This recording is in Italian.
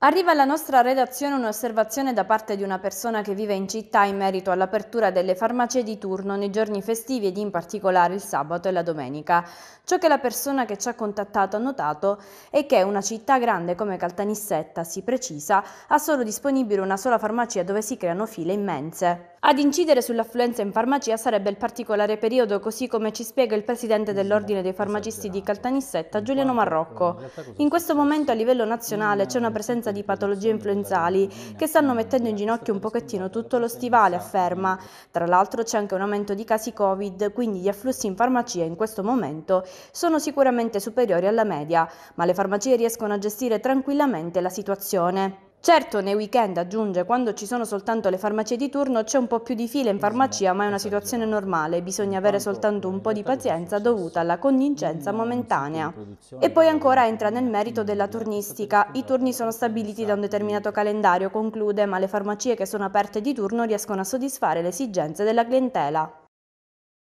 Arriva alla nostra redazione un'osservazione da parte di una persona che vive in città in merito all'apertura delle farmacie di turno nei giorni festivi ed in particolare il sabato e la domenica. Ciò che la persona che ci ha contattato ha notato è che una città grande come Caltanissetta, si precisa, ha solo disponibile una sola farmacia dove si creano file immense. Ad incidere sull'affluenza in farmacia sarebbe il particolare periodo, così come ci spiega il presidente dell'Ordine dei farmacisti di Caltanissetta, Giuliano Marrocco. In questo momento a livello nazionale c'è una presenza di patologie influenzali che stanno mettendo in ginocchio un pochettino tutto lo stivale, afferma. Tra l'altro c'è anche un aumento di casi Covid, quindi gli afflussi in farmacia in questo momento sono sicuramente superiori alla media, ma le farmacie riescono a gestire tranquillamente la situazione. Certo, nei weekend, aggiunge, quando ci sono soltanto le farmacie di turno c'è un po' più di fila in farmacia, ma è una situazione normale, bisogna avere soltanto un po' di pazienza dovuta alla contingenza momentanea. E poi ancora entra nel merito della turnistica. I turni sono stabiliti da un determinato calendario, conclude, ma le farmacie che sono aperte di turno riescono a soddisfare le esigenze della clientela.